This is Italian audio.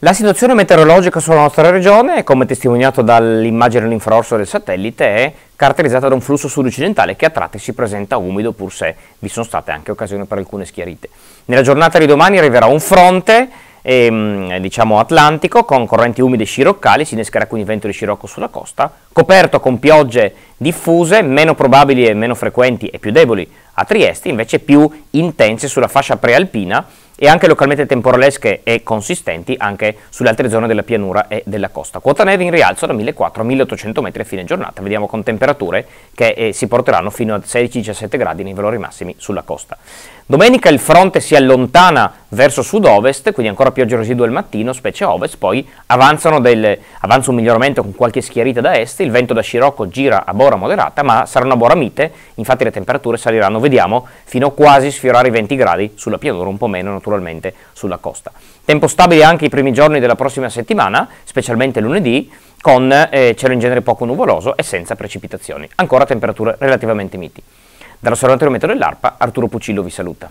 La situazione meteorologica sulla nostra regione, come testimoniato dall'immagine all'infraorso del satellite, è caratterizzata da un flusso sud-occidentale che a tratti si presenta umido pur se vi sono state anche occasioni per alcune schiarite. Nella giornata di domani arriverà un fronte ehm, diciamo atlantico con correnti umide sciroccali, si innescherà quindi vento di scirocco sulla costa, coperto con piogge diffuse, meno probabili e meno frequenti e più deboli a Trieste, invece più intense sulla fascia prealpina e anche localmente temporalesche e consistenti anche sulle altre zone della pianura e della costa. Quota neve in rialzo da 1.400 a 1.800 metri a fine giornata, vediamo con temperature che eh, si porteranno fino a 16-17 gradi nei valori massimi sulla costa. Domenica il fronte si allontana verso sud-ovest, quindi ancora pioggia residua al mattino, specie a ovest, poi del, avanza un miglioramento con qualche schiarita da est, il vento da scirocco gira a bora moderata, ma sarà una bora mite, infatti le temperature saliranno, vediamo, fino a quasi sfiorare i 20 gradi sulla pianura, un po' meno naturalmente naturalmente sulla costa. Tempo stabile anche i primi giorni della prossima settimana, specialmente lunedì, con eh, cielo in genere poco nuvoloso e senza precipitazioni. Ancora temperature relativamente miti. Dall'osservatorio meteo dell'ARPA, Arturo Puccillo vi saluta.